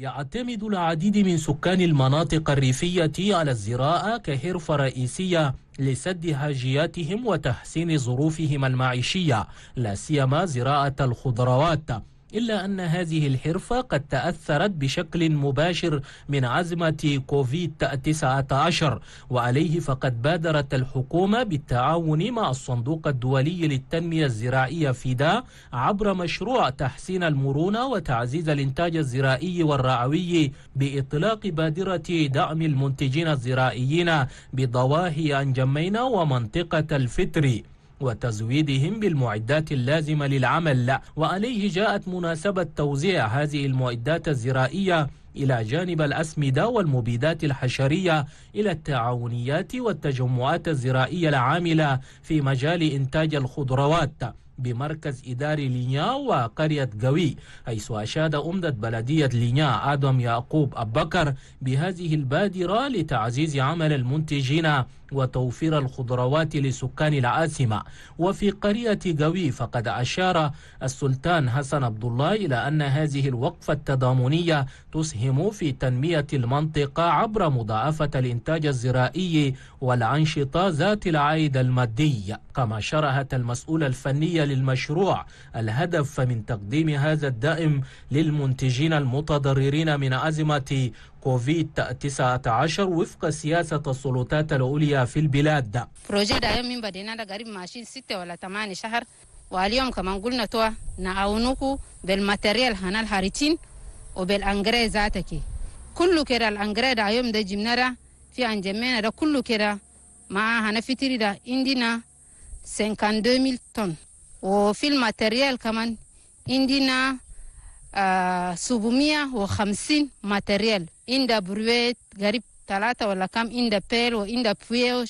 يعتمد العديد من سكان المناطق الريفية على الزراعة كهرفة رئيسية لسد حاجياتهم وتحسين ظروفهم المعيشية لا سيما زراعة الخضروات إلا أن هذه الحرفة قد تأثرت بشكل مباشر من عزمة كوفيد-19 وعليه فقد بادرت الحكومة بالتعاون مع الصندوق الدولي للتنمية الزراعية فيدا عبر مشروع تحسين المرونة وتعزيز الإنتاج الزراعي والرعوي بإطلاق بادرة دعم المنتجين الزراعيين بضواحي أنجمينا ومنطقة الفتري وتزويدهم بالمعدات اللازمة للعمل وعليه جاءت مناسبة توزيع هذه المعدات الزراعية إلى جانب الأسمدة والمبيدات الحشرية إلى التعاونيات والتجمعات الزراعية العاملة في مجال إنتاج الخضروات بمركز إداري لينيا وقرية قوي حيث أشاد أمدة بلدية لينيا آدم يعقوب أبكر بهذه البادرة لتعزيز عمل المنتجين وتوفير الخضروات لسكان العاصمة وفي قرية قوي فقد أشار السلطان حسن عبد الله إلى أن هذه الوقفة التضامنية تسهم في تنمية المنطقة عبر مضاعفة الإنتاج الزراعي والأنشطة ذات العائد المادي كما شرحت المسؤولة الفنية للمشروع الهدف من تقديم هذا الدائم للمنتجين المتضررين من أزمة كوفيد 19 وفق سياسة السلطات العليا في البلاد بروجي دائم من بدينا قريب ماشيين ستة ولا ثمانية شهر واليوم كمان قلنا توا نعاونوكو بالماتريال هنا الهاريتين وبالانجري ذاتك كل كده الانجري ده يوم ده جمنا في انجمينا ده كل كده مع هنا فتري ده اندينا 52000 ton fil materiel kaman indina uh, subumia wo hamsini materiel inda burwet garib talata wala kam inda pel wa inda pweo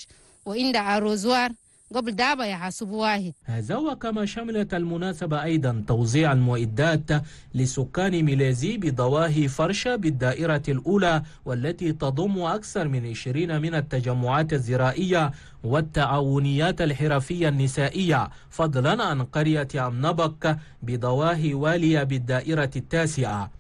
wo inda arrosoir قبل دابا يا حاسوب واحد هذا وكما شملت المناسبة أيضا توزيع المعدات لسكان ميلازي بضواهي فرشة بالدائرة الأولى والتي تضم أكثر من 20 من التجمعات الزراعية والتعاونيات الحرفية النسائية فضلا عن قرية أمنبك بضواهي والية بالدائرة التاسعة